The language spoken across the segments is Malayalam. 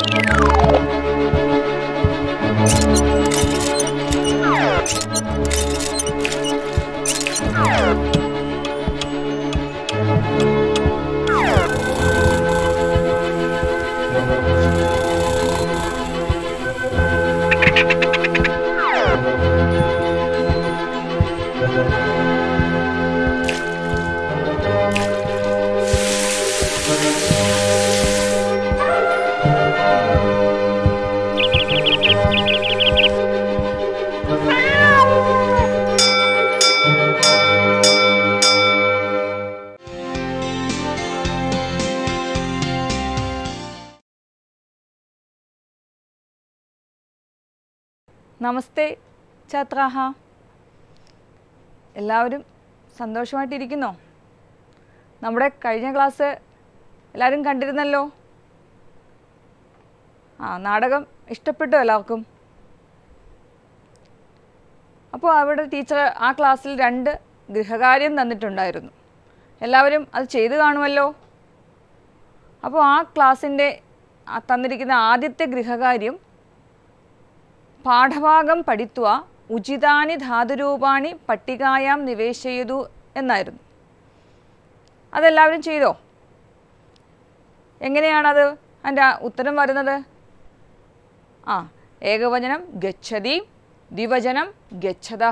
Thank you. യാത്രാഹ എല്ലാവരും സന്തോഷമായിട്ടിരിക്കുന്നോ നമ്മുടെ കഴിഞ്ഞ ക്ലാസ് എല്ലാവരും കണ്ടിരുന്നല്ലോ ആ നാടകം ഇഷ്ടപ്പെട്ടോ എല്ലാവർക്കും അപ്പോൾ അവിടെ ടീച്ചർ ആ ക്ലാസ്സിൽ രണ്ട് ഗൃഹകാര്യം തന്നിട്ടുണ്ടായിരുന്നു എല്ലാവരും അത് ചെയ്തു കാണുമല്ലോ അപ്പോൾ ആ ക്ലാസ്സിൻ്റെ തന്നിരിക്കുന്ന ആദ്യത്തെ ഗൃഹകാര്യം പാഠഭാഗം പഠിത്തുക ഉചിതാനി ധാതുരൂപാണി പട്ടികായാം നിവേശയതു എന്നായിരുന്നു അതെല്ലാവരും ചെയ്തോ എങ്ങനെയാണത് എൻ്റെ ഉത്തരം വരുന്നത് ആ ഏകവചനം ഗച്ഛതി ദ്വിവചനം ഗച്ഛത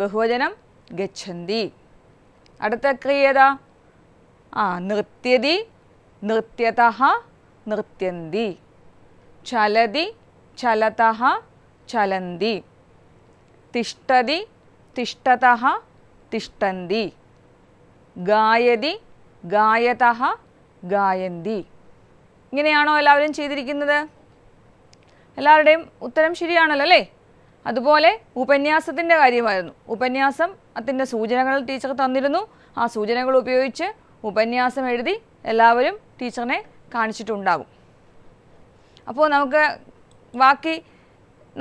ബഹുവചനം ഗച്ഛന്തി അടുത്ത ക്രിയേതാ ആ നൃത്യതി നൃത്യത നൃത്യന്തി ചലതി ചലത ചലന്തി തിഷ്ടതി തിഷ്ടത തിഷ്ടന്തി ഗായതി ഗായത ഗായന്തി ഇങ്ങനെയാണോ എല്ലാവരും ചെയ്തിരിക്കുന്നത് എല്ലാവരുടെയും ഉത്തരം ശരിയാണല്ലോ അല്ലേ അതുപോലെ ഉപന്യാസത്തിൻ്റെ കാര്യമായിരുന്നു ഉപന്യാസം അതിൻ്റെ സൂചനകൾ ടീച്ചർ തന്നിരുന്നു ആ സൂചനകൾ ഉപയോഗിച്ച് ഉപന്യാസം എഴുതി എല്ലാവരും ടീച്ചറിനെ കാണിച്ചിട്ടുണ്ടാകും അപ്പോൾ നമുക്ക് ബാക്കി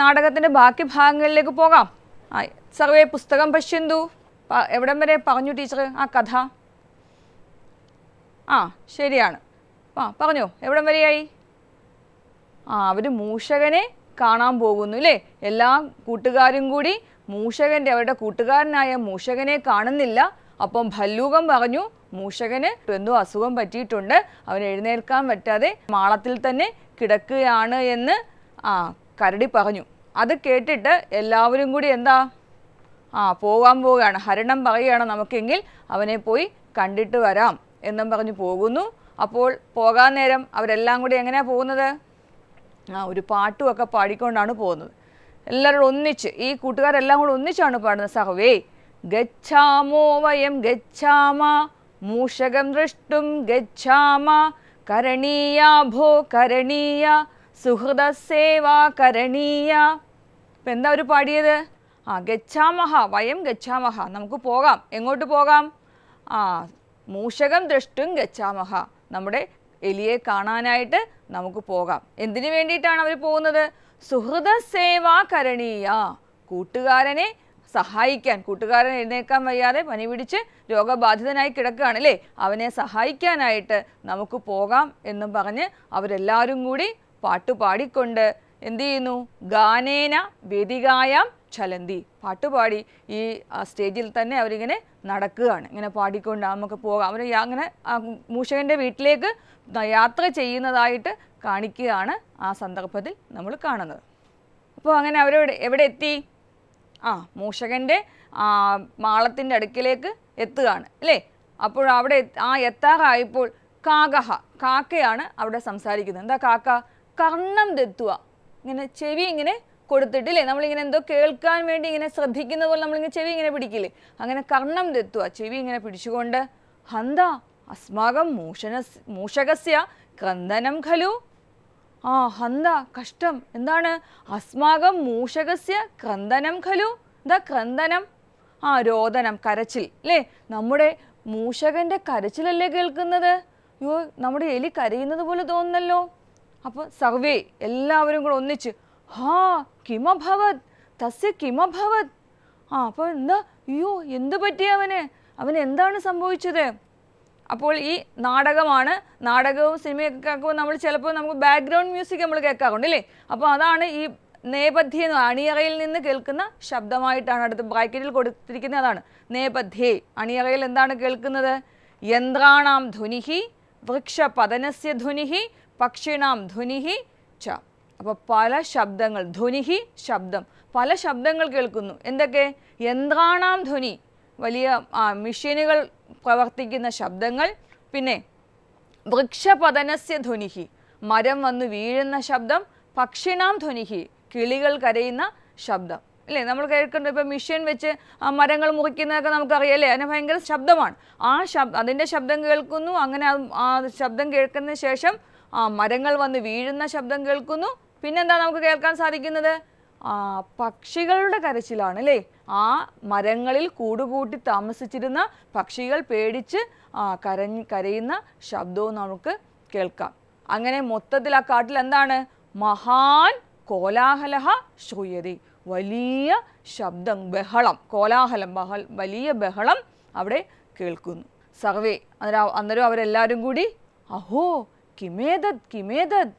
നാടകത്തിൻ്റെ ബാക്കി ഭാഗങ്ങളിലേക്ക് പോകാം സർവേ പുസ്തകം പശ്യന്തു എവിടം വരെ പറഞ്ഞു ടീച്ചർ ആ കഥ ആ ശരിയാണ് ആ പറഞ്ഞോ എവിടം വരെയായി ആ അവർ മൂഷകനെ കാണാൻ പോകുന്നു അല്ലേ എല്ലാ കൂട്ടുകാരും കൂടി മൂഷകൻ്റെ അവരുടെ കൂട്ടുകാരനായ മൂഷകനെ കാണുന്നില്ല അപ്പം ഭല്ലൂകം പറഞ്ഞു മൂഷകന് എന്തോ അസുഖം പറ്റിയിട്ടുണ്ട് അവൻ എഴുന്നേൽക്കാൻ പറ്റാതെ മാളത്തിൽ തന്നെ കിടക്കുകയാണ് എന്ന് ആ കരടി പറഞ്ഞു അത് കേട്ടിട്ട് എല്ലാവരും കൂടി എന്താ ആ പോകാൻ പോവുകയാണ് ഹരണം പറയുകയാണ് നമുക്കെങ്കിൽ അവനെ പോയി കണ്ടിട്ട് വരാം എന്നും പറഞ്ഞു പോകുന്നു അപ്പോൾ പോകാൻ നേരം അവരെല്ലാം കൂടി എങ്ങനെയാണ് പോകുന്നത് ആ ഒരു പാട്ടുമൊക്കെ പാടിക്കൊണ്ടാണ് പോകുന്നത് എല്ലാവരും ഒന്നിച്ച് ഈ കൂട്ടുകാരെല്ലാം കൂടി ഒന്നിച്ചാണ് പാടുന്നത് സഹവേ ഗച്ഛാമോ വയം ഗച്ഛാമ മൂഷകം ദൃഷ്ടും ഗച്ഛാമ ഭോ കരണീയ സുഹൃത സേവാ കരണീയ ഇപ്പം എന്താ അവർ പാടിയത് ആ ഗച്ഛാമഹ വയം ഗച്ഛാമഹ നമുക്ക് പോകാം എങ്ങോട്ട് പോകാം ആ മൂഷകം ദൃഷ്ടും ഗച്ഛാമഹ നമ്മുടെ എലിയെ കാണാനായിട്ട് നമുക്ക് പോകാം എന്തിനു വേണ്ടിയിട്ടാണ് അവർ പോകുന്നത് സുഹൃത സേവാ കരണീയ കൂട്ടുകാരനെ സഹായിക്കാൻ കൂട്ടുകാരൻ എഴുന്നേക്കാൻ വയ്യാതെ പനി പിടിച്ച് രോഗബാധിതനായി കിടക്കുകയാണ് അല്ലേ അവനെ സഹായിക്കാനായിട്ട് നമുക്ക് പോകാം എന്നും പറഞ്ഞ് അവരെല്ലാവരും കൂടി പാട്ടുപാടിക്കൊണ്ട് എന്തു ചെയ്യുന്നു ഗാനേന വേദികായാം ചലന്തി പാട്ടുപാടി ഈ സ്റ്റേജിൽ തന്നെ അവരിങ്ങനെ നടക്കുകയാണ് ഇങ്ങനെ പാടിക്കൊണ്ട് നമുക്ക് പോകാം അവർ അങ്ങനെ മൂഷകൻ്റെ വീട്ടിലേക്ക് യാത്ര ചെയ്യുന്നതായിട്ട് കാണിക്കുകയാണ് ആ സന്ദർഭത്തിൽ നമ്മൾ കാണുന്നത് അപ്പോൾ അങ്ങനെ അവരോട് എവിടെ എത്തി ആ മൂഷകൻ്റെ മാളത്തിൻ്റെ അടുക്കിലേക്ക് എത്തുകയാണ് അല്ലേ അപ്പോൾ അവിടെ ആ എത്താറായപ്പോൾ കാകഹ കാക്കയാണ് അവിടെ സംസാരിക്കുന്നത് എന്താ കാക്ക കർണം തെത്തുക ഇങ്ങനെ ചെവി ഇങ്ങനെ കൊടുത്തിട്ടില്ലേ നമ്മളിങ്ങനെ എന്തോ കേൾക്കാൻ വേണ്ടി ഇങ്ങനെ ശ്രദ്ധിക്കുന്ന പോലെ നമ്മളിങ്ങനെ ചെവി ഇങ്ങനെ പിടിക്കില്ലേ അങ്ങനെ കർണം തെത്തുക ചെവി ഇങ്ങനെ പിടിച്ചുകൊണ്ട് ഹന്ത അസ്മാകം മൂഷന മൂഷകസ്യ ക്രന്ദനം ഖലു ആ ഹന്ത കഷ്ടം എന്താണ് അസ്മാകം മൂഷകസ്യ ക്രന്ദനം ഖലു ദ ക്രന്ദനം ആ രോദനം കരച്ചിൽ അല്ലേ നമ്മുടെ മൂഷകൻ്റെ കരച്ചിലല്ലേ കേൾക്കുന്നത് അയ്യോ നമ്മുടെ എലി കരയുന്നത് പോലെ തോന്നുന്നല്ലോ അപ്പോൾ സർവേ എല്ലാവരും കൂടെ ഒന്നിച്ച് ഹാ കിമഭവത് തസ്യ കിമഭവത് ആ അപ്പോൾ എന്താ അയ്യോ എന്ത് പറ്റി അവന് അവന് എന്താണ് സംഭവിച്ചത് അപ്പോൾ ഈ നാടകമാണ് നാടകവും സിനിമയൊക്കെ കേൾക്കുമ്പോൾ നമ്മൾ ചിലപ്പോൾ നമുക്ക് ബാക്ക്ഗ്രൗണ്ട് മ്യൂസിക് നമ്മൾ കേൾക്കാറുണ്ട് അല്ലേ അപ്പോൾ അതാണ് ഈ നേപഥ്യ എന്ന് അണിയറയിൽ നിന്ന് കേൾക്കുന്ന ശബ്ദമായിട്ടാണ് അടുത്ത് ബ്രാക്കറ്റിൽ കൊടുത്തിരിക്കുന്നത് അതാണ് നേപഥ്യേ അണിയറയിൽ എന്താണ് കേൾക്കുന്നത് യന്ത്രാണാം ധ്വനിഹി വൃക്ഷപതനസ്യ ധ്വനിഹി പക്ഷിണാം ധ്വനിഹി ച അപ്പോൾ പല ശബ്ദങ്ങൾ ധ്വനിഹി ശബ്ദം പല ശബ്ദങ്ങൾ കേൾക്കുന്നു എന്തൊക്കെ യന്ത്രാണാം ധ്വനി വലിയ മെഷീനുകൾ പ്രവർത്തിക്കുന്ന ശബ്ദങ്ങൾ പിന്നെ വൃക്ഷപതനസ്യ ധ്വനിഹി മരം വന്ന് വീഴുന്ന ശബ്ദം പക്ഷിണാം ധ്വനിഹി കിളികൾ കരയുന്ന ശബ്ദം അല്ലേ നമ്മൾ കേൾക്കുന്നത് ഇപ്പോൾ മെഷീൻ വെച്ച് ആ മരങ്ങൾ മുറിക്കുന്നതൊക്കെ നമുക്കറിയാം അല്ലേ അതിന് ഭയങ്കര ശബ്ദമാണ് ആ ശബ്ദം അതിൻ്റെ ശബ്ദം കേൾക്കുന്നു അങ്ങനെ ആ ശബ്ദം കേൾക്കുന്ന ശേഷം ആ മരങ്ങൾ വന്ന് വീഴുന്ന ശബ്ദം കേൾക്കുന്നു പിന്നെന്താ നമുക്ക് കേൾക്കാൻ സാധിക്കുന്നത് ആ പക്ഷികളുടെ കരച്ചിലാണ് അല്ലേ ആ മരങ്ങളിൽ കൂടുകൂട്ടി താമസിച്ചിരുന്ന പക്ഷികൾ പേടിച്ച് കരഞ്ഞ് കരയുന്ന ശബ്ദവും നമുക്ക് കേൾക്കാം അങ്ങനെ മൊത്തത്തിൽ ആ കാട്ടിൽ എന്താണ് മഹാൻ കോലാഹലഹ ശൂയതി വലിയ ശബ്ദം ബഹളം കോലാഹലം ബഹൽ വലിയ ബഹളം അവിടെ കേൾക്കുന്നു സർവേ അന്നേരം അന്നേരം അവരെല്ലാവരും കൂടി അഹോ കിമേതത് കിമേതത്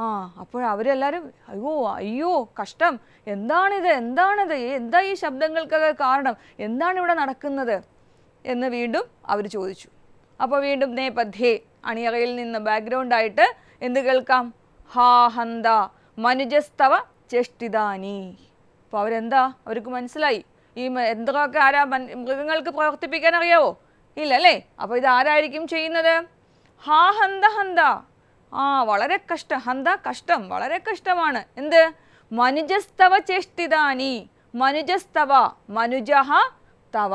ആ അപ്പോഴവരെല്ലാവരും അയ്യോ അയ്യോ കഷ്ടം എന്താണിത് എന്താണിത് എന്താ ഈ ശബ്ദങ്ങൾക്കൊക്കെ കാരണം എന്താണ് ഇവിടെ നടക്കുന്നത് എന്ന് വീണ്ടും അവർ ചോദിച്ചു അപ്പോൾ വീണ്ടും നേപഥ്യേ അണിയറയിൽ നിന്ന് ബാക്ക്ഗ്രൗണ്ടായിട്ട് എന്ത് കേൾക്കാം ഹാ ഹന്ത മനുജസ്തവ ചെഷ്ടിദാനി അപ്പോൾ അവരെന്താ അവർക്ക് മനസ്സിലായി ഈ എന്തൊക്കെ ആരാ മൃഗങ്ങൾക്ക് പ്രവർത്തിപ്പിക്കാൻ അറിയാവോ ഇല്ലല്ലേ അപ്പോൾ ഇത് ആരായിരിക്കും ചെയ്യുന്നത് ഹാ ഹന്ത ഹന്ത ആ വളരെ കഷ്ടം ഹന്ത കഷ്ടം വളരെ കഷ്ടമാണ് എന്ത് മനുജസ്തവ ചേഷ്ടിതാനി മനുജസ്തവ മനുജ തവ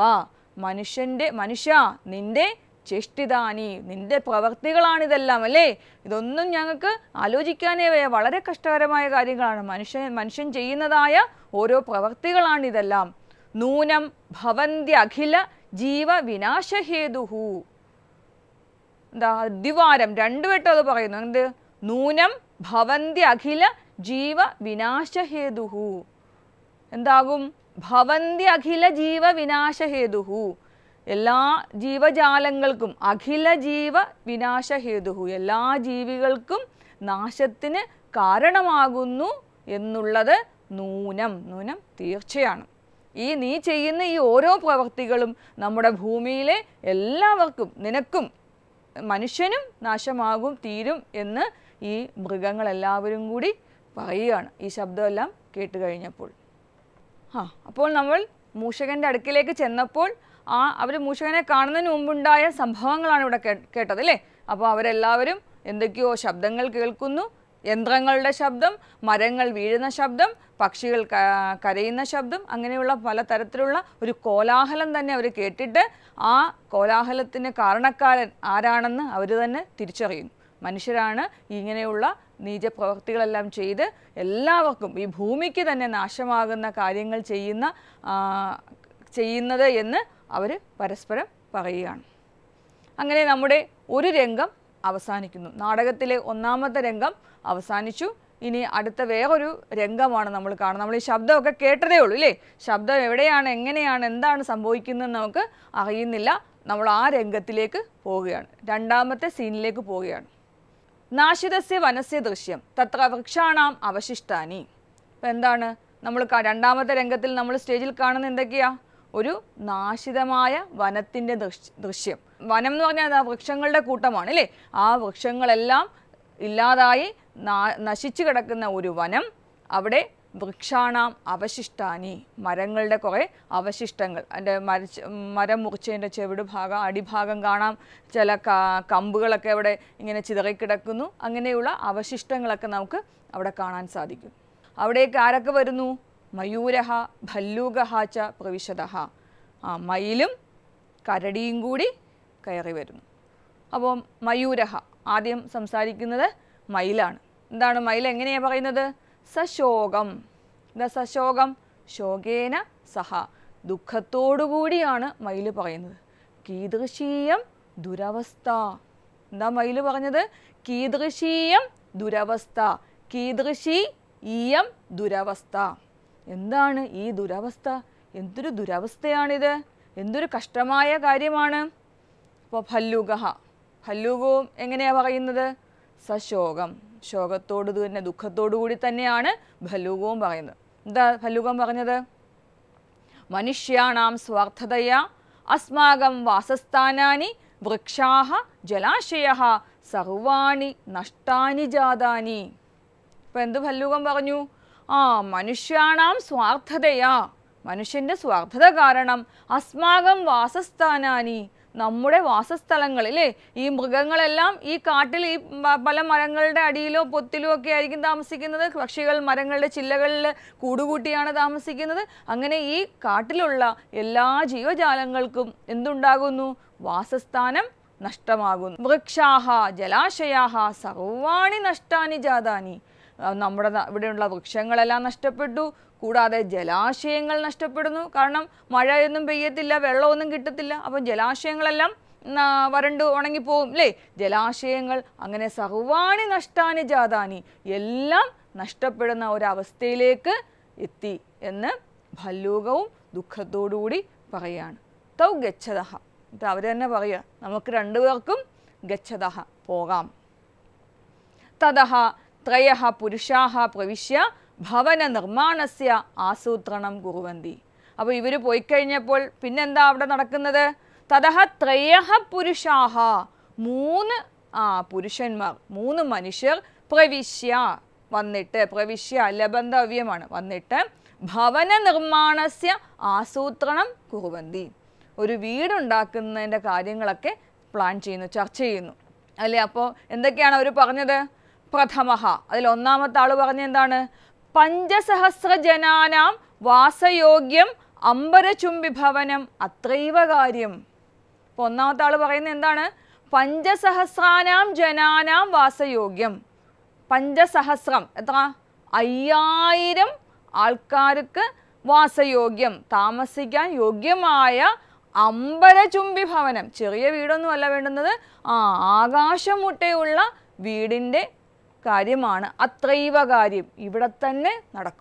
മനുഷ്യൻ്റെ മനുഷ്യ നിൻ്റെ ചേഷ്ടിതാനി നിന്റെ ഇതെല്ലാം അല്ലേ ഇതൊന്നും ഞങ്ങൾക്ക് ആലോചിക്കാനേ വയ്യ വളരെ കഷ്ടകരമായ കാര്യങ്ങളാണ് മനുഷ്യൻ മനുഷ്യൻ ചെയ്യുന്നതായ ഓരോ പ്രവർത്തികളാണിതെല്ലാം നൂനം ഭവന്തി അഖില ജീവ വിനാശഹേതുഹു എന്താ ദിവാരം രണ്ടു വെട്ടം അത് പറയുന്നു എന്ത് നൂനം ഭവന്തി അഖില ജീവ വിനാശഹേതുഹു എന്താകും ഭവന്തി അഖില ജീവ വിനാശഹേതുഹു എല്ലാ ജീവജാലങ്ങൾക്കും അഖില ജീവ വിനാശഹേതുഹു എല്ലാ ജീവികൾക്കും നാശത്തിന് കാരണമാകുന്നു എന്നുള്ളത് നൂനം നൂനം തീർച്ചയാണ് ഈ നീ ചെയ്യുന്ന ഈ ഓരോ പ്രവൃത്തികളും നമ്മുടെ ഭൂമിയിലെ എല്ലാവർക്കും നിനക്കും മനുഷ്യനും നാശമാകും തീരും എന്ന് ഈ മൃഗങ്ങളെല്ലാവരും കൂടി പറയുകയാണ് ഈ ശബ്ദമെല്ലാം കേട്ട് കഴിഞ്ഞപ്പോൾ ആ അപ്പോൾ നമ്മൾ മൂഷകൻ്റെ അടുക്കിലേക്ക് ചെന്നപ്പോൾ ആ അവർ മൂഷകനെ കാണുന്നതിന് മുമ്പുണ്ടായ സംഭവങ്ങളാണ് ഇവിടെ കേട്ടത് അല്ലേ അപ്പോൾ അവരെല്ലാവരും എന്തൊക്കെയോ ശബ്ദങ്ങൾ കേൾക്കുന്നു യന്ത്രങ്ങളുടെ ശബ്ദം മരങ്ങൾ വീഴുന്ന ശബ്ദം പക്ഷികൾ കരയുന്ന ശബ്ദം അങ്ങനെയുള്ള പലതരത്തിലുള്ള ഒരു കോലാഹലം തന്നെ അവർ കേട്ടിട്ട് ആ കോലാഹലത്തിന് കാരണക്കാരൻ ആരാണെന്ന് അവർ തന്നെ തിരിച്ചറിയും മനുഷ്യരാണ് ഇങ്ങനെയുള്ള നീചപ്രവൃത്തികളെല്ലാം ചെയ്ത് എല്ലാവർക്കും ഈ ഭൂമിക്ക് തന്നെ നാശമാകുന്ന കാര്യങ്ങൾ ചെയ്യുന്ന ചെയ്യുന്നത് എന്ന് അവർ പരസ്പരം പറയുകയാണ് അങ്ങനെ നമ്മുടെ ഒരു രംഗം അവസാനിക്കുന്നു നാടകത്തിലെ ഒന്നാമത്തെ രംഗം അവസാനിച്ചു ഇനി അടുത്ത വേറൊരു രംഗമാണ് നമ്മൾ കാണുന്നത് നമ്മൾ ഈ ശബ്ദമൊക്കെ കേട്ടതേ ഉള്ളൂ അല്ലേ ശബ്ദം എവിടെയാണ് എങ്ങനെയാണ് എന്താണ് സംഭവിക്കുന്നതെന്ന് നമുക്ക് അറിയുന്നില്ല നമ്മൾ ആ രംഗത്തിലേക്ക് പോവുകയാണ് രണ്ടാമത്തെ സീനിലേക്ക് പോവുകയാണ് നാശിതസ്യ വനസ്യ ദൃശ്യം തത്ര വൃക്ഷാണാം അവശിഷ്ടാനി ഇപ്പം എന്താണ് നമ്മൾ രണ്ടാമത്തെ രംഗത്തിൽ നമ്മൾ സ്റ്റേജിൽ കാണുന്ന എന്തൊക്കെയാ ഒരു നാശിതമായ വനത്തിൻ്റെ ദൃശ്യം വനം എന്ന് പറഞ്ഞാൽ വൃക്ഷങ്ങളുടെ കൂട്ടമാണ് അല്ലേ ആ വൃക്ഷങ്ങളെല്ലാം ഇല്ലാതായി നശിച്ചു കിടക്കുന്ന ഒരു വനം അവിടെ വൃക്ഷാണാം അവശിഷ്ടാനി മരങ്ങളുടെ കുറേ അവശിഷ്ടങ്ങൾ അതിൻ്റെ മരച്ച് മരം മുറിച്ചതിൻ്റെ ചെവിട് ഭാഗം അടിഭാഗം കാണാം ചില കമ്പുകളൊക്കെ അവിടെ ഇങ്ങനെ ചിതറിക്കിടക്കുന്നു അങ്ങനെയുള്ള അവശിഷ്ടങ്ങളൊക്കെ നമുക്ക് അവിടെ കാണാൻ സാധിക്കും അവിടേക്ക് ആരൊക്കെ വരുന്നു മയൂരഹ ഭല്ലൂകഹാച്ച പ്രവിശതഹ ആ മയിലും കരടിയും കൂടി കയറി വരുന്നു അപ്പോൾ മയൂരഹ ആദ്യം സംസാരിക്കുന്നത് മയിലാണ് എന്താണ് മയിൽ എങ്ങനെയാണ് പറയുന്നത് സശോകം എന്താ സശോകം ശോകേന സഹ ദുഃഖത്തോടുകൂടിയാണ് മയിൽ പറയുന്നത് കീദൃശീയം ദുരവസ്ഥ എന്താ മയിൽ പറഞ്ഞത് കീദൃശീയം ദുരവസ്ഥ കീദൃശി ഈയം ദുരവസ്ഥ എന്താണ് ഈ ദുരവസ്ഥ എന്തൊരു ദുരവസ്ഥയാണിത് എന്തൊരു കഷ്ടമായ കാര്യമാണ് ഇപ്പോൾ ഫല്ലുഗഹ ഹല്ലൂകവും എങ്ങനെയാ പറയുന്നത് സശോകം ശോകത്തോട് തന്നെ ദുഃഖത്തോടു കൂടി തന്നെയാണ് ഭല്ലൂകവും പറയുന്നത് എന്താ ഭല്ലൂകം പറഞ്ഞത് മനുഷ്യാണാം സ്വാർത്ഥതയ അസ്മാകം വാസസ്ഥാനാനി വൃക്ഷാഹ ജലാശയ സർവാണി നഷ്ടാനി ജാതാനി ഇപ്പൊ എന്ത് ഭല്ലൂകം പറഞ്ഞു ആ മനുഷ്യാണാം സ്വാർത്ഥതയാ മനുഷ്യന്റെ സ്വാർത്ഥത കാരണം അസ്മാകം വാസസ്ഥാനാനി നമ്മുടെ വാസസ്ഥലങ്ങൾ അല്ലേ ഈ മൃഗങ്ങളെല്ലാം ഈ കാട്ടിൽ ഈ പല മരങ്ങളുടെ അടിയിലോ പൊത്തിലോ ഒക്കെ ആയിരിക്കും താമസിക്കുന്നത് പക്ഷികൾ മരങ്ങളുടെ ചില്ലകളിൽ കൂടുകൂട്ടിയാണ് താമസിക്കുന്നത് അങ്ങനെ ഈ കാട്ടിലുള്ള എല്ലാ ജീവജാലങ്ങൾക്കും എന്തുണ്ടാകുന്നു വാസസ്ഥാനം നഷ്ടമാകുന്നു വൃക്ഷാഹ ജലാശയാഹ സർവാണി നഷ്ടാനി ജാതാനി നമ്മുടെ ഇവിടെയുള്ള വൃക്ഷങ്ങളെല്ലാം നഷ്ടപ്പെട്ടു കൂടാതെ ജലാശയങ്ങൾ നഷ്ടപ്പെടുന്നു കാരണം മഴയൊന്നും പെയ്യത്തില്ല വെള്ളമൊന്നും കിട്ടത്തില്ല അപ്പം ജലാശയങ്ങളെല്ലാം വരണ്ട് ഉണങ്ങിപ്പോവും അല്ലേ ജലാശയങ്ങൾ അങ്ങനെ സർവാണി നഷ്ടാനി ജാതാനി എല്ലാം നഷ്ടപ്പെടുന്ന ഒരവസ്ഥയിലേക്ക് എത്തി എന്ന് ഭല്ലൂകവും ദുഃഖത്തോടുകൂടി പറയുകയാണ് തൗ ഗച്ഛതഹ എന്നിട്ട് അവർ തന്നെ പറയുക നമുക്ക് രണ്ടുപേർക്കും ഗച്ഛതഹ പോകാം തതഹ ത്രയഃ പുരുഷാഹ പ്രവിശ്യ ഭവന നിർമ്മാണസ്യ ആസൂത്രണം കുറുവന്തി അപ്പോൾ ഇവർ പോയി കഴിഞ്ഞപ്പോൾ പിന്നെന്താ അവിടെ നടക്കുന്നത് തതഹ ത്രയ പുരുഷാഹ മൂന്ന് ആ പുരുഷന്മാർ മൂന്ന് മനുഷ്യർ പ്രവിശ്യ വന്നിട്ട് പ്രവിശ്യ അലബന്ധവ്യമാണ് വന്നിട്ട് ഭവന നിർമ്മാണസ്യ ആസൂത്രണം കുറുവന്തി ഒരു വീടുണ്ടാക്കുന്നതിൻ്റെ കാര്യങ്ങളൊക്കെ പ്ലാൻ ചെയ്യുന്നു ചർച്ച ചെയ്യുന്നു അല്ലേ അപ്പോൾ എന്തൊക്കെയാണ് അവർ പറഞ്ഞത് പ്രഥമഹ അതിൽ ഒന്നാമത്തെ ആൾ പറഞ്ഞെന്താണ് എന്താണ് പഞ്ചസഹസ്രജനാനാം വാസയോഗ്യം അമ്പരചുംബി ഭവനം അത്രൈവ കാര്യം ഇപ്പോൾ ഒന്നാമത്തെ ആൾ പറയുന്നത് എന്താണ് പഞ്ചസഹസ്രാനാം ജനാനാം വാസയോഗ്യം പഞ്ചസഹസ്രം എത്ര അയ്യായിരം ആൾക്കാർക്ക് വാസയോഗ്യം താമസിക്കാൻ യോഗ്യമായ അമ്പരചുംബി ഭവനം ചെറിയ വീടൊന്നുമല്ല വേണ്ടുന്നത് ആ ആകാശമുട്ടയുള്ള വീടിൻ്റെ കാര്യമാണ് അത്രൈവ കാര്യം ഇവിടെ തന്നെ നടക്കും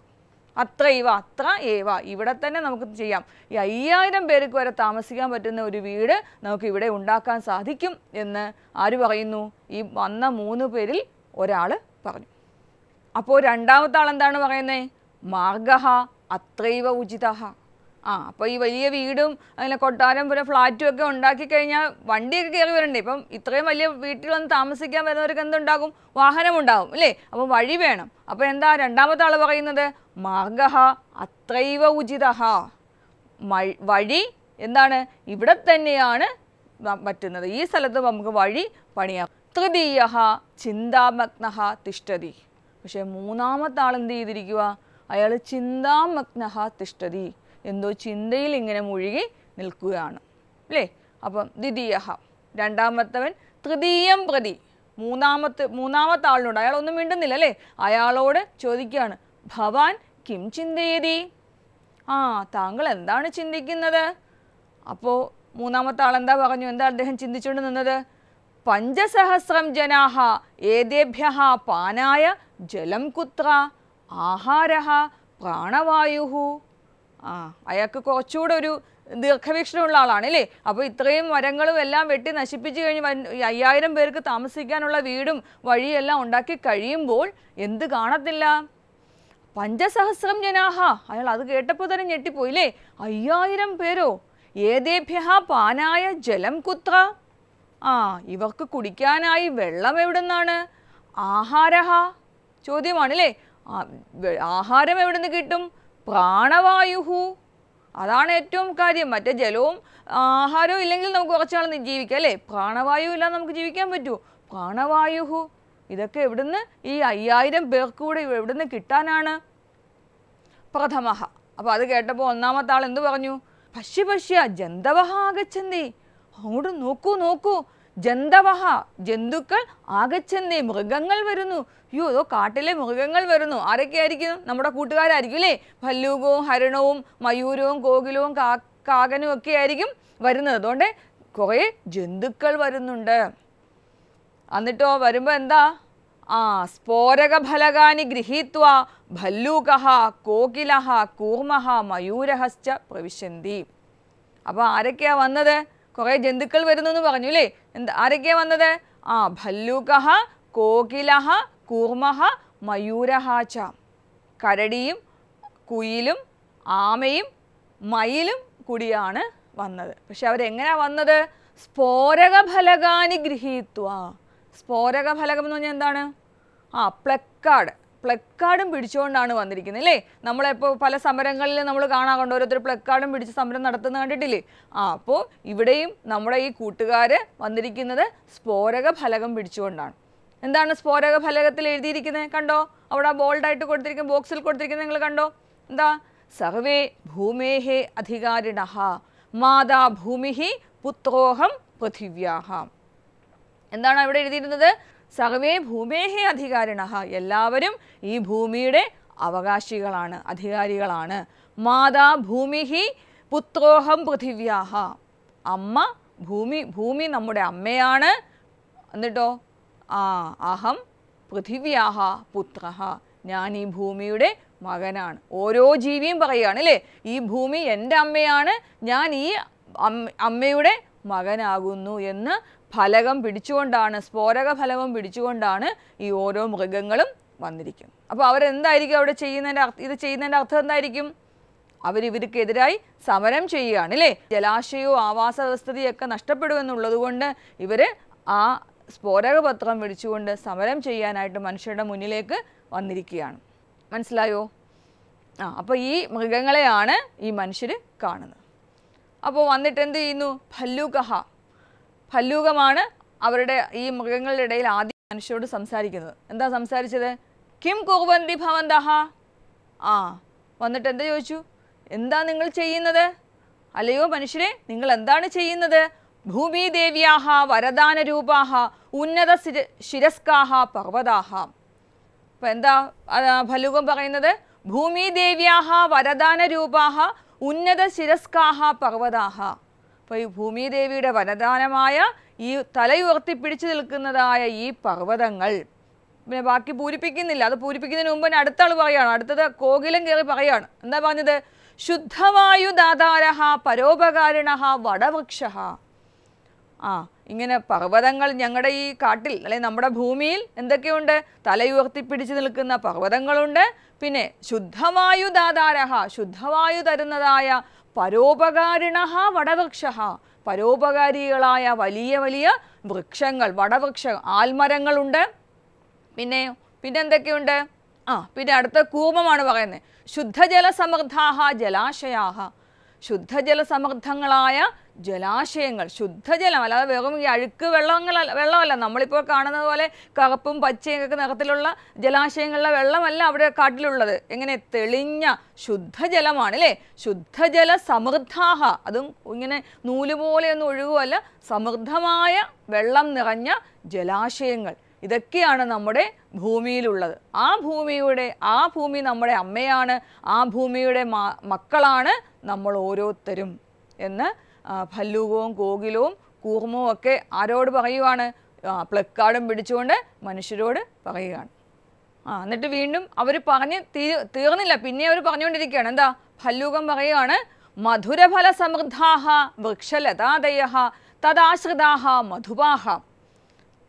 അത്രൈവ അത്ര ഏവ ഇവിടെ തന്നെ നമുക്ക് ചെയ്യാം ഈ അയ്യായിരം പേർക്ക് വരെ താമസിക്കാൻ പറ്റുന്ന ഒരു വീട് നമുക്ക് ഇവിടെ ഉണ്ടാക്കാൻ സാധിക്കും എന്ന് ആര് പറയുന്നു ഈ വന്ന മൂന്ന് പേരിൽ ഒരാൾ പറഞ്ഞു അപ്പോൾ രണ്ടാമത്തെ ആൾ എന്താണ് പറയുന്നത് മാർഗ അത്രൈവ ഉചിതഹ ആ അപ്പോൾ ഈ വലിയ വീടും അങ്ങനെ കൊട്ടാരം പോലെ ഫ്ലാറ്റും ഒക്കെ ഉണ്ടാക്കി കഴിഞ്ഞാൽ വണ്ടിയൊക്കെ കയറി വരണ്ടേ ഇപ്പം ഇത്രയും വലിയ വീട്ടിലൊന്നും താമസിക്കാൻ വരുന്നവർക്ക് എന്തുണ്ടാകും വാഹനമുണ്ടാകും അല്ലേ അപ്പോൾ വഴി വേണം അപ്പോൾ എന്താ രണ്ടാമത്തെ ആൾ പറയുന്നത് മാർഗഹ അത്രൈവ ഉചിത വഴി എന്താണ് ഇവിടെ തന്നെയാണ് പറ്റുന്നത് ഈ സ്ഥലത്ത് നമുക്ക് വഴി പണിയാം തൃതീയ ചിന്താമഗ്ന തിഷ്ടതി പക്ഷേ മൂന്നാമത്തെ ആൾ എന്ത് ചെയ്തിരിക്കുക അയാൾ ചിന്താമഗ്ന തിഷ്ടതി എന്തോ ചിന്തയിൽ ഇങ്ങനെ മുഴുകി നിൽക്കുകയാണ് അല്ലേ അപ്പം ദ്വിതീയഹ രണ്ടാമത്തവൻ തൃതീയം പ്രതി മൂന്നാമത്തെ മൂന്നാമത്തെ ആളിനോട് അയാൾ ഒന്നും മിണ്ടുന്നില്ല അല്ലേ അയാളോട് ചോദിക്കുകയാണ് ഭവാൻ കിം ചിന്തയതി ആ താങ്കൾ എന്താണ് ചിന്തിക്കുന്നത് അപ്പോൾ മൂന്നാമത്തെ ആൾ എന്താ പറഞ്ഞു എന്താ അദ്ദേഹം ചിന്തിച്ചുകൊണ്ട് നിന്നത് പഞ്ചസഹസ്രം ജനാഹ ഏതേഭ്യ പാനായ ജലം കുത്ര ആഹാര പ്രാണവായു ആ അയാൾക്ക് കുറച്ചുകൂടെ ഒരു ദീർഘവീക്ഷണമുള്ള ആളാണ് അല്ലേ അപ്പോൾ ഇത്രയും മരങ്ങളും എല്ലാം വെട്ടി നശിപ്പിച്ചു കഴിഞ്ഞ് അയ്യായിരം പേർക്ക് താമസിക്കാനുള്ള വീടും വഴിയെല്ലാം ഉണ്ടാക്കി കഴിയുമ്പോൾ എന്ത് കാണത്തില്ല പഞ്ചസഹസ്രം ജനാഹ അയാൾ അത് കേട്ടപ്പോൾ തന്നെ ഞെട്ടിപ്പോയില്ലേ അയ്യായിരം പേരോ ഏതേഭ്യ പാനായ ജലം കുത്ര ആ ഇവർക്ക് കുടിക്കാനായി വെള്ളം എവിടുന്നാണ് ആഹാരഹ ചോദ്യമാണല്ലേ ആഹാരം എവിടുന്ന് കിട്ടും പ്രാണവായുഹു അതാണ് ഏറ്റവും കാര്യം മറ്റേ ജലവും ആഹാരവും ഇല്ലെങ്കിൽ നമുക്ക് കുറച്ചാൾ ജീവിക്കാം അല്ലേ പ്രാണവായു ഇല്ലാതെ നമുക്ക് ജീവിക്കാൻ പറ്റൂ പ്രാണവായുഹു ഇതൊക്കെ എവിടുന്ന് ഈ അയ്യായിരം പേർക്ക് കൂടെ എവിടുന്ന് കിട്ടാനാണ് പ്രഥമഹ അപ്പോൾ അത് കേട്ടപ്പോൾ ഒന്നാമത്തെ ആൾ എന്ത് പറഞ്ഞു പശ്യ പശ്യ ജന്തവഹ ആകച്ചന്തി അങ്ങോട്ട് നോക്കൂ നോക്കൂ ജന്തവഹ ജന്തുക്കൾ ആകച്ചെന്നേ മൃഗങ്ങൾ വരുന്നു അയ്യോ അതോ കാട്ടിലെ മൃഗങ്ങൾ വരുന്നു ആരൊക്കെയായിരിക്കും നമ്മുടെ കൂട്ടുകാരായിരിക്കും അല്ലേ ഭല്ലൂകവും ഹരണവും മയൂരവും കോകിലവും കാ കാകനും ഒക്കെ ആയിരിക്കും വരുന്നത് അതുകൊണ്ട് കുറേ ജന്തുക്കൾ വരുന്നുണ്ട് എന്നിട്ടോ വരുമ്പോൾ എന്താ ആ സ്ഫോരക ഫലകാനി ഗൃഹീത്വ ഭല്ലൂക കോകിലഹ കൂർമഹ മയൂരഹശ്ച പ്രവിശന്തി അപ്പോൾ ആരൊക്കെയാണ് വന്നത് കുറേ ജന്തുക്കൾ വരുന്നു എന്ന് പറഞ്ഞു അല്ലേ എന്താ ആരൊക്കെയാണ് വന്നത് ആ ഭല്ലൂകഹ കോകിലഹ കൂർമഹ മയൂരഹാച്ച കരടിയും കുയിലും ആമയും മയിലും കൂടിയാണ് വന്നത് പക്ഷെ അവരെങ്ങനെയാണ് വന്നത് സ്ഫോരക ഫലകാനി ഗൃഹീത്വ സ്ഫോരക ഫലകം എന്ന് പറഞ്ഞാൽ എന്താണ് ആ പ്ലക്കാട് പ്ലക്കാർഡും പിടിച്ചുകൊണ്ടാണ് വന്നിരിക്കുന്നത് അല്ലേ നമ്മളിപ്പോൾ പല സമരങ്ങളിൽ നമ്മൾ കാണാറുണ്ട് ഓരോരുത്തർ പ്ലക്കാർഡും പിടിച്ച് സമരം നടത്തുന്ന കണ്ടിട്ടില്ലേ ആ അപ്പോൾ ഇവിടെയും നമ്മുടെ ഈ കൂട്ടുകാർ വന്നിരിക്കുന്നത് സ്ഫോരക ഫലകം പിടിച്ചുകൊണ്ടാണ് എന്താണ് സ്ഫോരക ഫലകത്തിൽ എഴുതിയിരിക്കുന്നത് കണ്ടോ അവിടെ ബോൾഡായിട്ട് കൊടുത്തിരിക്കുന്ന ബോക്സിൽ കൊടുത്തിരിക്കുന്നത് നിങ്ങൾ കണ്ടോ എന്താ സർവേ ഭൂമേഹേ അധികാരിണ മാതാ ഭൂമിഹി പുത്രോഹം പൃഥിവ്യാഹ എന്താണ് അവിടെ എഴുതിയിരുന്നത് സർവേ ഭൂമേഹി അധികാരിണ എല്ലാവരും ഈ ഭൂമിയുടെ അവകാശികളാണ് അധികാരികളാണ് മാതാ ഭൂമിഹി പുത്രോഹം പൃഥിവ്യാഹ അമ്മ ഭൂമി ഭൂമി നമ്മുടെ അമ്മയാണ് എന്നിട്ടോ ആ അഹം പൃഥിവ്യാഹ പുത്ര ഞാൻ ഈ ഭൂമിയുടെ മകനാണ് ഓരോ ജീവിയും പറയുകയാണ് അല്ലേ ഈ ഭൂമി എൻ്റെ അമ്മയാണ് ഞാൻ ഈ അമ്മയുടെ മകനാകുന്നു എന്ന് ഫലകം പിടിച്ചുകൊണ്ടാണ് സ്ഫോരക ഫലകം പിടിച്ചുകൊണ്ടാണ് ഈ ഓരോ മൃഗങ്ങളും വന്നിരിക്കും അപ്പോൾ അവരെന്തായിരിക്കും അവിടെ ചെയ്യുന്നതിൻ്റെ ഇത് ചെയ്യുന്നതിൻ്റെ അർത്ഥം എന്തായിരിക്കും അവരിവർക്കെതിരായി സമരം ചെയ്യുകയാണ് അല്ലേ ജലാശയവും ആവാസ വ്യവസ്ഥതയൊക്കെ നഷ്ടപ്പെടുമെന്നുള്ളത് കൊണ്ട് ഇവർ ആ സ്ഫോരകപത്രം പിടിച്ചുകൊണ്ട് സമരം ചെയ്യാനായിട്ട് മനുഷ്യരുടെ മുന്നിലേക്ക് വന്നിരിക്കുകയാണ് മനസ്സിലായോ ആ അപ്പോൾ ഈ മൃഗങ്ങളെയാണ് ഈ മനുഷ്യർ കാണുന്നത് അപ്പോൾ വന്നിട്ട് എന്ത് ചെയ്യുന്നു ഭല്ലൂകഹ ഭല്ലൂകമാണ് അവരുടെ ഈ മൃഗങ്ങളുടെ ഇടയിൽ ആദ്യം മനുഷ്യരോട് സംസാരിക്കുന്നത് എന്താ സംസാരിച്ചത് കിം കുറുവന്തി ഭവന്തഹ ആ വന്നിട്ട് എന്താ ചോദിച്ചു എന്താ നിങ്ങൾ ചെയ്യുന്നത് അല്ലയോ മനുഷ്യരെ നിങ്ങൾ എന്താണ് ചെയ്യുന്നത് ഭൂമി ദേവ്യാഹ വരദാന രൂപാഹ ഉന്നത ശിരസ്കാഹ പർവ്വതാഹ അപ്പം എന്താ ഫലുകം പറയുന്നത് ഭൂമി ദേവ്യാഹ വരദാന രൂപാഹ ഉന്നത ശിരസ്കാഹ പർവ്വതാഹ അപ്പോൾ ഈ ഭൂമിദേവിയുടെ വനദാനമായ ഈ തലയുയർത്തിപ്പിടിച്ചു നിൽക്കുന്നതായ ഈ പർവ്വതങ്ങൾ പിന്നെ ബാക്കി പൂരിപ്പിക്കുന്നില്ല അത് പൂരിപ്പിക്കുന്നതിന് മുമ്പ് തന്നെ അടുത്ത ആൾ പറയുകയാണ് അടുത്തത് കോകിലം കയറി പറയുകയാണ് എന്താ പറഞ്ഞത് ദാതാരഹ പരോപകാരിണഹ വടവൃക്ഷ ആ ഇങ്ങനെ പർവ്വതങ്ങൾ ഞങ്ങളുടെ ഈ കാട്ടിൽ അല്ലെങ്കിൽ നമ്മുടെ ഭൂമിയിൽ എന്തൊക്കെയുണ്ട് തലയുയർത്തിപ്പിടിച്ച് നിൽക്കുന്ന പർവ്വതങ്ങളുണ്ട് പിന്നെ ദാതാരഹ ശുദ്ധവായു തരുന്നതായ പരോപകാരിണ വടവൃക്ഷ പരോപകാരികളായ വലിയ വലിയ വൃക്ഷങ്ങൾ വടവൃക്ഷ ആൽമരങ്ങളുണ്ട് പിന്നെ എന്തൊക്കെയുണ്ട് ആ പിന്നെ അടുത്ത കൂപമാണ് പറയുന്നത് ശുദ്ധജല ജലാശയാ ജലാശയാഹ ജലാശയങ്ങൾ ശുദ്ധജലം അല്ലാതെ വെറും ഈ അഴുക്ക് വെള്ളങ്ങൾ വെള്ളമല്ല നമ്മളിപ്പോൾ കാണുന്നത് പോലെ കറുപ്പും പച്ചയും ഒക്കെ നിറത്തിലുള്ള ജലാശയങ്ങളിലെ വെള്ളമല്ല അവിടെ കാട്ടിലുള്ളത് എങ്ങനെ തെളിഞ്ഞ ശുദ്ധജലമാണ് അല്ലേ ശുദ്ധജല സമൃദ്ധാഹ അതും ഇങ്ങനെ നൂല് ഒന്നും ഒഴുകുമല്ല സമൃദ്ധമായ വെള്ളം നിറഞ്ഞ ജലാശയങ്ങൾ ഇതൊക്കെയാണ് നമ്മുടെ ഭൂമിയിലുള്ളത് ആ ഭൂമിയുടെ ആ ഭൂമി നമ്മുടെ അമ്മയാണ് ആ ഭൂമിയുടെ മക്കളാണ് നമ്മൾ ഓരോരുത്തരും എന്ന് ഭല്ലൂകവും കോകിലവും കൂർമവും ഒക്കെ ആരോട് പറയുവാണ് പ്ലക്കാർഡും പിടിച്ചുകൊണ്ട് മനുഷ്യരോട് പറയുകയാണ് ആ എന്നിട്ട് വീണ്ടും അവർ പറഞ്ഞ് തീ തീർന്നില്ല പിന്നെ അവർ പറഞ്ഞുകൊണ്ടിരിക്കുകയാണ് എന്താ ഭല്ലൂകം പറയുകയാണ് മധുരഫല സമൃദ്ധാഹ വൃക്ഷലതാദയ തദാശ്രിതാഹ മധുവാഹ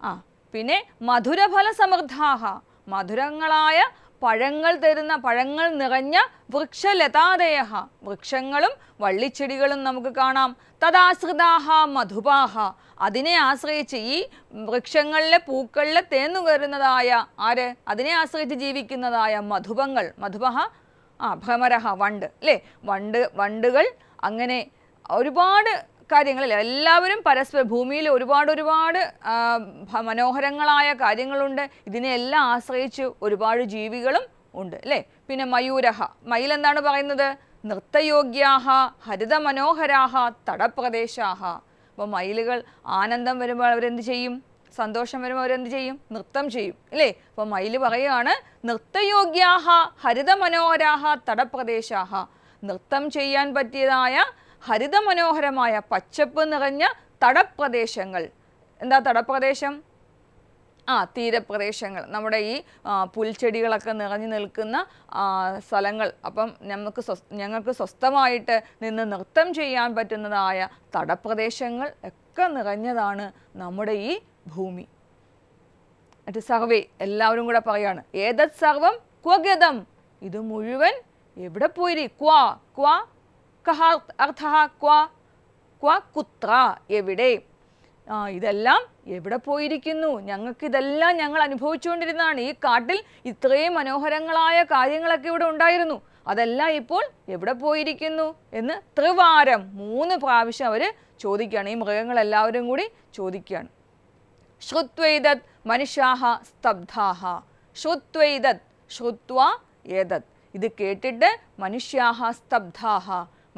ആ പിന്നെ മധുരഫല സമൃദ്ധാഹ മധുരങ്ങളായ പഴങ്ങൾ തരുന്ന പഴങ്ങൾ നിറഞ്ഞ വൃക്ഷലതാദേഹ വൃക്ഷങ്ങളും വള്ളിച്ചെടികളും നമുക്ക് കാണാം തദാശ്രിതാഹ മധുപാഹ അതിനെ ആശ്രയിച്ച് ഈ വൃക്ഷങ്ങളിലെ പൂക്കളിലെ തേന്നു കയറുന്നതായ ആര് അതിനെ ആശ്രയിച്ച് ജീവിക്കുന്നതായ മധുപങ്ങൾ മധുപഹ ആ ഭ്രമരഹ വണ്ട് അല്ലേ വണ്ട് വണ്ടുകൾ അങ്ങനെ ഒരുപാട് കാര്യങ്ങളിൽ എല്ലാവരും പരസ്പരം ഭൂമിയിൽ ഒരുപാട് ഒരുപാട് മനോഹരങ്ങളായ കാര്യങ്ങളുണ്ട് ഇതിനെല്ലാം ആശ്രയിച്ച് ഒരുപാട് ജീവികളും ഉണ്ട് അല്ലേ പിന്നെ മയൂരഹ മയിൽ എന്താണ് പറയുന്നത് നൃത്തയോഗ്യാഹ ഹരിതമനോഹരാഹ തടപ്രദേശാഹ അപ്പോൾ മയിലുകൾ ആനന്ദം വരുമ്പോൾ അവരെന്ത് ചെയ്യും സന്തോഷം വരുമ്പോൾ അവരെന്ത് ചെയ്യും നൃത്തം ചെയ്യും അല്ലേ അപ്പോൾ മയിൽ പറയുകയാണ് നൃത്തയോഗ്യാഹ ഹരിതമനോഹരാഹ തടപ്രദേശാഹ നൃത്തം ചെയ്യാൻ പറ്റിയതായ ഹരിതമനോഹരമായ പച്ചപ്പ് നിറഞ്ഞ തടപ്രദേശങ്ങൾ എന്താ തടപ്രദേശം ആ തീരപ്രദേശങ്ങൾ നമ്മുടെ ഈ പുൽച്ചെടികളൊക്കെ നിറഞ്ഞു നിൽക്കുന്ന സ്ഥലങ്ങൾ അപ്പം നമുക്ക് ഞങ്ങൾക്ക് സ്വസ്ഥമായിട്ട് നിന്ന് നൃത്തം ചെയ്യാൻ പറ്റുന്നതായ തടപ്രദേശങ്ങൾ ഒക്കെ നിറഞ്ഞതാണ് നമ്മുടെ ഈ ഭൂമി മറ്റ് സർവേ എല്ലാവരും കൂടെ പറയാണ് ഏതത് സർവം ക്വഗതം ഇത് മുഴുവൻ എവിടെ പോയിരി ക്വാ ക്വാ കുത്ര എവിടെ ഇതെല്ലാം എവിടെ പോയിരിക്കുന്നു ഞങ്ങൾക്കിതെല്ലാം ഞങ്ങൾ അനുഭവിച്ചുകൊണ്ടിരുന്നതാണ് ഈ കാട്ടിൽ ഇത്രയും മനോഹരങ്ങളായ കാര്യങ്ങളൊക്കെ ഇവിടെ ഉണ്ടായിരുന്നു അതെല്ലാം ഇപ്പോൾ എവിടെ പോയിരിക്കുന്നു എന്ന് ത്രിവാരം മൂന്ന് പ്രാവശ്യം അവർ ചോദിക്കുകയാണ് ഈ മൃഗങ്ങളെല്ലാവരും കൂടി ചോദിക്കുകയാണ് ശ്രുത്വൈതത് മനുഷ്യാഹ സ്തബ്ധാഹ ശ്രുത്വൈതത് ശ്രുത്വ ഏതത് ഇത് കേട്ടിട്ട് മനുഷ്യാഹ സ്തബ്ധാഹ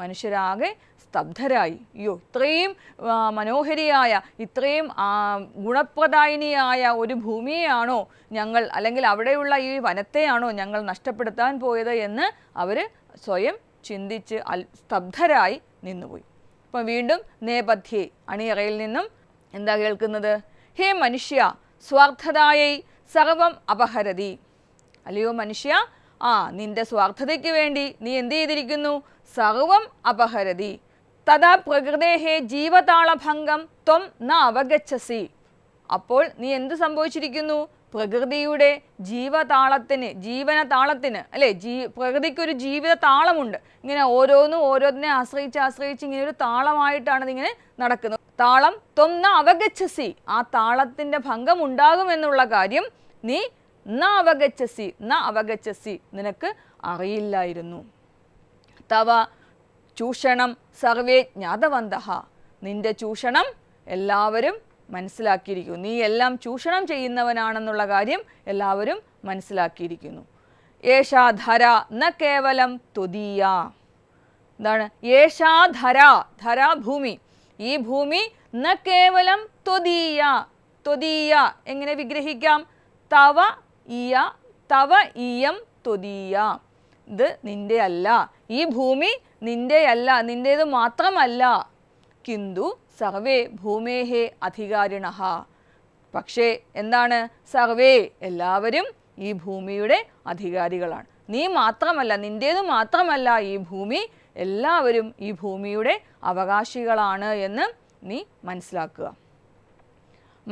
മനുഷ്യരാകെ സ്തബ്ധരായി അയ്യോ ഇത്രയും മനോഹരിയായ ഇത്രയും ഗുണപ്രദായിനിയായ ഒരു ഭൂമിയെയാണോ ഞങ്ങൾ അല്ലെങ്കിൽ അവിടെയുള്ള ഈ വനത്തെയാണോ ഞങ്ങൾ നഷ്ടപ്പെടുത്താൻ പോയത് എന്ന് അവർ സ്വയം ചിന്തിച്ച് അൽ സ്തബ്ധരായി നിന്നുപോയി അപ്പം വീണ്ടും നേപഥ്യേ അണിയറയിൽ നിന്നും എന്താ കേൾക്കുന്നത് ഹേ മനുഷ്യ സ്വാർത്ഥതായൈ സർവം അപഹരതി അല്ലയോ മനുഷ്യ ആ നിന്റെ സ്വാർത്ഥതയ്ക്ക് വേണ്ടി നീ എന്ത് ചെയ്തിരിക്കുന്നു സർവം അപഹരതി തഥാ പ്രകൃതേഹേ ജീവതാളഭംഗം ത്വം ന അവഗച്ഛസി അപ്പോൾ നീ എന്ത് സംഭവിച്ചിരിക്കുന്നു പ്രകൃതിയുടെ ജീവതാളത്തിന് ജീവന താളത്തിന് അല്ലേ ജീ പ്രകൃതിക്കൊരു ജീവിത താളമുണ്ട് ഇങ്ങനെ ഓരോന്നും ഓരോന്നിനെ ആശ്രയിച്ച് ആശ്രയിച്ച് ഇങ്ങനെ ഒരു താളമായിട്ടാണ് ഇങ്ങനെ നടക്കുന്നത് താളം ത്വം ന അവഗച്ഛസി ആ താളത്തിൻ്റെ ഭംഗം ഉണ്ടാകുമെന്നുള്ള കാര്യം നീ ന ന അവഗച്ചസി നിനക്ക് അറിയില്ലായിരുന്നു തവ ചൂഷണം സർവേ ജ്ഞാതവന്തഹ നിന്റെ ചൂഷണം എല്ലാവരും മനസ്സിലാക്കിയിരിക്കുന്നു നീ എല്ലാം ചൂഷണം ചെയ്യുന്നവനാണെന്നുള്ള കാര്യം എല്ലാവരും മനസ്സിലാക്കിയിരിക്കുന്നു ഏഷാധര ന കേവലം ത്വദീയ എന്താണ് ഏഷാധര ധര ഭൂമി ഈ ഭൂമി ന കേവലം ത്വദീയ ത്വദീയ എങ്ങനെ വിഗ്രഹിക്കാം തവ ഇയ തവ ഇയം തൊതിയ ഇത് നിന്റെ അല്ല ഈ ഭൂമി നിന്റെയല്ല നിൻ്റേത് മാത്രമല്ല കിന്തു സർവേ ഭൂമേഹേ അധികാരിണ പക്ഷേ എന്താണ് സർവേ എല്ലാവരും ഈ ഭൂമിയുടെ അധികാരികളാണ് നീ മാത്രമല്ല നിൻ്റേത് മാത്രമല്ല ഈ ഭൂമി എല്ലാവരും ഈ ഭൂമിയുടെ അവകാശികളാണ് എന്ന് നീ മനസ്സിലാക്കുക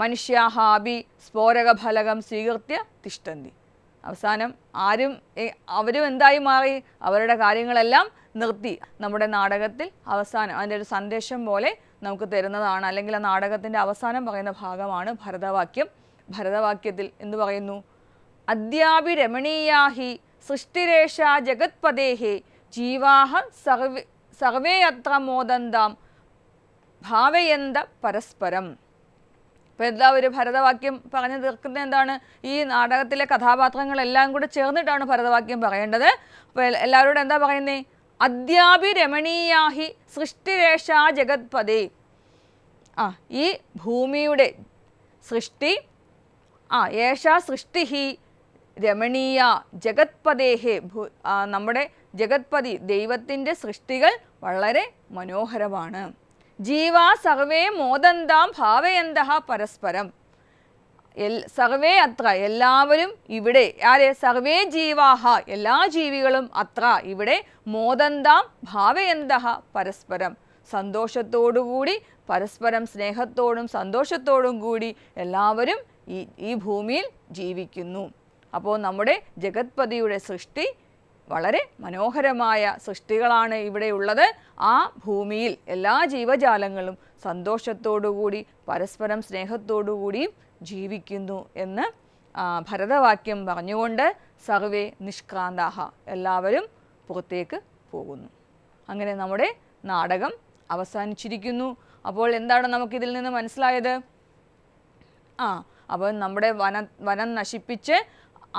മനുഷ്യാഹാബി അപി സ്ഫോരകഫലകം സ്വീകൃത്യ തിഷ്ടന്തി അവസാനം ആരും അവരും എന്തായി മാറി അവരുടെ കാര്യങ്ങളെല്ലാം നിർത്തി നമ്മുടെ നാടകത്തിൽ അവസാനം അതിൻ്റെ ഒരു സന്ദേശം പോലെ നമുക്ക് തരുന്നതാണ് അല്ലെങ്കിൽ ആ നാടകത്തിൻ്റെ അവസാനം പറയുന്ന ഭാഗമാണ് ഭരതവാക്യം ഭരതവാക്യത്തിൽ എന്ന് പറയുന്നു അദ്യാപി രമണീയാഹി സൃഷ്ടിരേഷ ജഗത്പദേഹി ജീവാഹ സർവേ സർവേ അത്ര മോദന്താം ഭാവയന്ത പരസ്പരം അപ്പോൾ എന്താ ഒരു ഭരതവാക്യം പറഞ്ഞു തീർക്കുന്നത് എന്താണ് ഈ നാടകത്തിലെ കഥാപാത്രങ്ങളെല്ലാം കൂടെ ചേർന്നിട്ടാണ് ഭരതവാക്യം പറയേണ്ടത് അപ്പോൾ എല്ലാവരോടും എന്താ പറയുന്നേ അദ്യാഭിരമണീയാഹി സൃഷ്ടിരേഷാ ജഗത്പതി ആ ഈ ഭൂമിയുടെ സൃഷ്ടി ആ ഏഷാ സൃഷ്ടിഹി രമണീയ ജഗത്പദേഹേ ഭൂ നമ്മുടെ ജഗത്പതി ദൈവത്തിൻ്റെ സൃഷ്ടികൾ വളരെ മനോഹരമാണ് ജീവാ സർവേ മോദന്താം ഭാവയന്ത പരസ്പരം എൽ സർവേ അത്ര എല്ലാവരും ഇവിടെ ആരെ സർവേ ജീവാഹ എല്ലാ ജീവികളും അത്ര ഇവിടെ മോദന്താം ഭാവയന്ത പരസ്പരം സന്തോഷത്തോടുകൂടി പരസ്പരം സ്നേഹത്തോടും സന്തോഷത്തോടും കൂടി എല്ലാവരും ഈ ഈ ഭൂമിയിൽ ജീവിക്കുന്നു അപ്പോൾ നമ്മുടെ ജഗത്പതിയുടെ സൃഷ്ടി വളരെ മനോഹരമായ സൃഷ്ടികളാണ് ഇവിടെയുള്ളത് ആ ഭൂമിയിൽ എല്ലാ ജീവജാലങ്ങളും സന്തോഷത്തോടുകൂടി പരസ്പരം സ്നേഹത്തോടുകൂടിയും ജീവിക്കുന്നു എന്ന് ഭരതവാക്യം പറഞ്ഞുകൊണ്ട് സർവേ നിഷ്ക്രാന്താഹ എല്ലാവരും പുറത്തേക്ക് പോകുന്നു അങ്ങനെ നമ്മുടെ നാടകം അവസാനിച്ചിരിക്കുന്നു അപ്പോൾ എന്താണ് നമുക്കിതിൽ നിന്ന് മനസ്സിലായത് ആ അപ്പോൾ നമ്മുടെ വന വനം നശിപ്പിച്ച്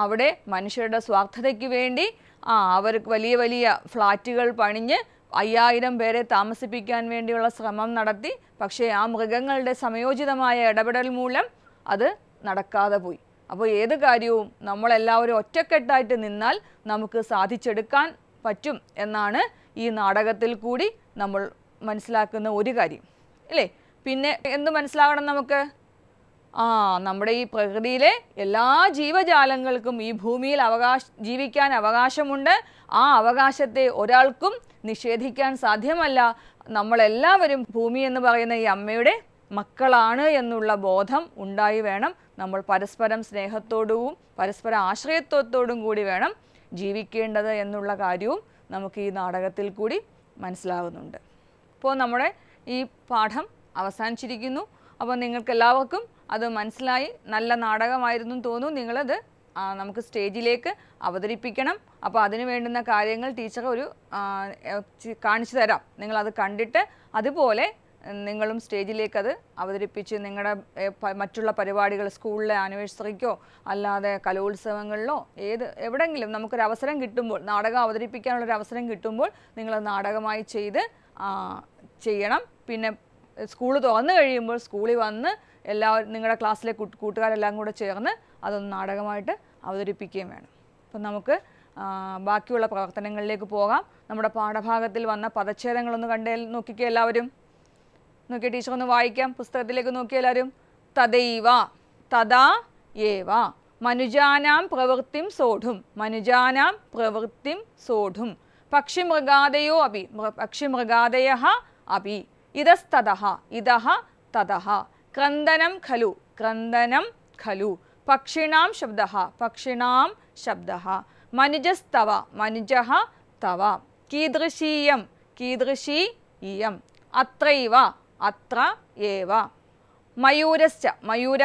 അവിടെ മനുഷ്യരുടെ സ്വാർത്ഥതയ്ക്ക് വേണ്ടി ആ അവർക്ക് വലിയ വലിയ ഫ്ലാറ്റുകൾ പണിഞ്ഞ് അയ്യായിരം പേരെ താമസിപ്പിക്കാൻ വേണ്ടിയുള്ള ശ്രമം നടത്തി പക്ഷേ ആ മൃഗങ്ങളുടെ സമയോചിതമായ ഇടപെടൽ മൂലം അത് നടക്കാതെ പോയി അപ്പോൾ ഏത് കാര്യവും നമ്മളെല്ലാവരും ഒറ്റക്കെട്ടായിട്ട് നിന്നാൽ നമുക്ക് സാധിച്ചെടുക്കാൻ പറ്റും എന്നാണ് ഈ നാടകത്തിൽ കൂടി നമ്മൾ മനസ്സിലാക്കുന്ന ഒരു കാര്യം അല്ലേ പിന്നെ എന്ത് മനസ്സിലാകണം നമുക്ക് ആ നമ്മുടെ ഈ പ്രകൃതിയിലെ എല്ലാ ജീവജാലങ്ങൾക്കും ഈ ഭൂമിയിൽ അവകാശ ജീവിക്കാൻ അവകാശമുണ്ട് ആ അവകാശത്തെ ഒരാൾക്കും നിഷേധിക്കാൻ സാധ്യമല്ല നമ്മളെല്ലാവരും ഭൂമി എന്ന് പറയുന്ന ഈ അമ്മയുടെ മക്കളാണ് എന്നുള്ള ബോധം ഉണ്ടായി വേണം നമ്മൾ പരസ്പരം സ്നേഹത്തോടും പരസ്പര ആശ്രയത്വത്തോടും കൂടി വേണം ജീവിക്കേണ്ടത് എന്നുള്ള കാര്യവും നമുക്ക് ഈ നാടകത്തിൽ കൂടി മനസ്സിലാകുന്നുണ്ട് അപ്പോൾ നമ്മുടെ ഈ പാഠം അവസാനിച്ചിരിക്കുന്നു അപ്പോൾ നിങ്ങൾക്കെല്ലാവർക്കും അത് മനസ്സിലായി നല്ല നാടകമായിരുന്നു തോന്നുന്നു നിങ്ങളത് നമുക്ക് സ്റ്റേജിലേക്ക് അവതരിപ്പിക്കണം അപ്പോൾ അതിന് വേണ്ടുന്ന കാര്യങ്ങൾ ടീച്ചർ ഒരു കാണിച്ചു തരാം നിങ്ങളത് കണ്ടിട്ട് അതുപോലെ നിങ്ങളും സ്റ്റേജിലേക്ക് അത് അവതരിപ്പിച്ച് നിങ്ങളുടെ മറ്റുള്ള പരിപാടികൾ സ്കൂളിലെ ആനിവേഴ്സറിക്കോ അല്ലാതെ കലോത്സവങ്ങളിലോ ഏത് എവിടെയെങ്കിലും നമുക്കൊരു അവസരം കിട്ടുമ്പോൾ നാടകം അവതരിപ്പിക്കാനുള്ളൊരു അവസരം കിട്ടുമ്പോൾ നിങ്ങൾ നാടകമായി ചെയ്ത് ചെയ്യണം പിന്നെ സ്കൂൾ തുറന്നു കഴിയുമ്പോൾ സ്കൂളിൽ വന്ന് എല്ലാ നിങ്ങളുടെ ക്ലാസ്സിലെ കൂട്ടുകാരെല്ലാം കൂടെ ചേർന്ന് അതൊന്ന് നാടകമായിട്ട് അവതരിപ്പിക്കുകയും വേണം അപ്പം നമുക്ക് ബാക്കിയുള്ള പ്രവർത്തനങ്ങളിലേക്ക് പോകാം നമ്മുടെ പാഠഭാഗത്തിൽ വന്ന പദച്ഛേദങ്ങളൊന്ന് കണ്ടേ നോക്കിക്കുക എല്ലാവരും നോക്കിയ ടീച്ചർ ഒന്ന് വായിക്കാം പുസ്തകത്തിലേക്ക് നോക്കിയ എല്ലാവരും തദൈവ തഥാ ഏവ മനുജാനാം പ്രവൃത്തിം സോഢും മനുജാനാം പ്രവൃത്തിം സോഢും അഭി പക്ഷി പക്ഷിമൃഗാദയ അഭി ഇതസ്തഥ ഇതഹ തഥ ക്രന്ദനം ഖലു ക്രന്ദനം ഖലു പക്ഷിണാം ശബ്ദ പക്ഷിണാം ശബ്ദ മനുജസ്തവ മനുജ തവ കീദൃശീയം കീദൃശീയം ഇയം അത്രൈവ അത്ര ഏവ മയൂരശ്ച മയൂര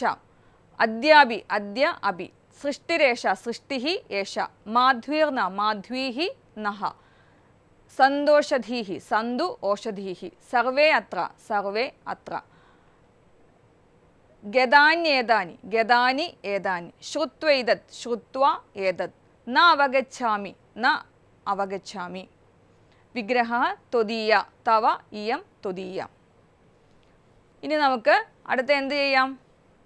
ച അദ്യാപി അദ്യ അപി സൃഷ്ടിരേഷ സൃഷ്ടി ഏഷ മാധ്വീർന മാധ്വീ നഹ സന്തോഷധീ സന്തു ഓഷധീ സർവേ അത്ര സർവേ അത്ര ഗതാന്യേതാനി ഗതാനി ഏതാനി ശ്രുത്വൈതത് ശ്രുത്വ ഏതത് ന അവഗച്ഛാമി ന അവഗച്ഛാമി വിഗ്രഹ ത്വതീയ തവ ഇയം ത്വതീയ ഇനി നമുക്ക് അടുത്ത എന്ത് ചെയ്യാം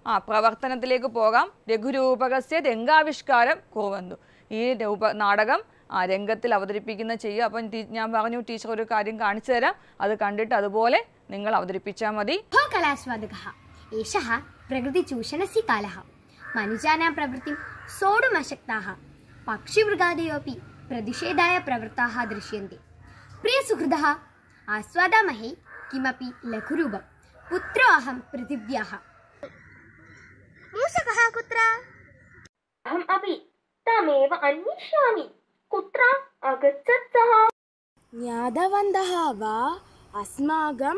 ആ പ്രവർത്തനത്തിലേക്ക് പോകാം രഘുരൂപകസ്യ രംഗാവിഷ്കാരം കുറവന്നു ഈ രൂപ നാടകം ആ രംഗത്തിൽ അവതരിപ്പിക്കുന്ന ചെയ്യുക അപ്പം ഞാൻ പറഞ്ഞു ടീച്ചർ ഒരു കാര്യം കാണിച്ചു തരാം അത് കണ്ടിട്ട് അതുപോലെ നിങ്ങൾ അവതരിപ്പിച്ചാൽ മതി കലാസ്വാദക एषः प्रकृतिचूषणस्य कालः मनुजानां प्रवृत्तिं सोढुम् अशक्ताः पक्षिमृगादयो अपि प्रतिषेधाय प्रवृत्ताः दृश्यन्ते प्रियसुहृदः आस्वादामहे किमपि लघुरूपं पुत्रो अहं पृथिव्याः मूषकः कुत्र अहम् तमेव अन्विष्यामि कुत्र अगच्छत् सः ज्ञातवन्तः वा अस्माकं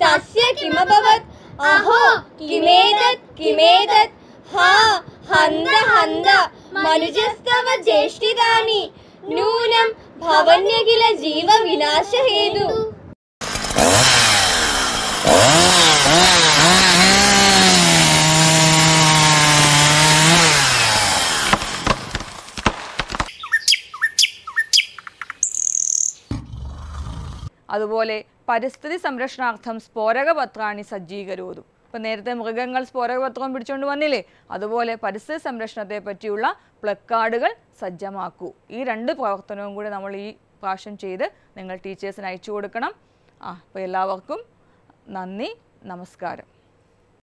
තස්ය කිමබවත් අහෝ කිමේදත් කිමේදත් හා හන්ද හන්ද මනුජස්තව ජේෂ්ඨිදානි නූනම් භවන්‍ය කිල ජීව විනාශ හේතු Oh അതുപോലെ പരിസ്ഥിതി സംരക്ഷണാർത്ഥം സ്ഫോരകപത്രാണി സജ്ജീകരോതും ഇപ്പം നേരത്തെ മൃഗങ്ങൾ സ്ഫോരകപത്രം പിടിച്ചുകൊണ്ട് വന്നില്ലേ അതുപോലെ പരിസ്ഥിതി സംരക്ഷണത്തെ പറ്റിയുള്ള പ്ലക്കാർഡുകൾ സജ്ജമാക്കൂ ഈ രണ്ട് പ്രവർത്തനവും കൂടി നമ്മൾ ഈ പ്രാവശ്യം ചെയ്ത് നിങ്ങൾ ടീച്ചേഴ്സിന് അയച്ചു കൊടുക്കണം ആ അപ്പോൾ എല്ലാവർക്കും നന്ദി നമസ്കാരം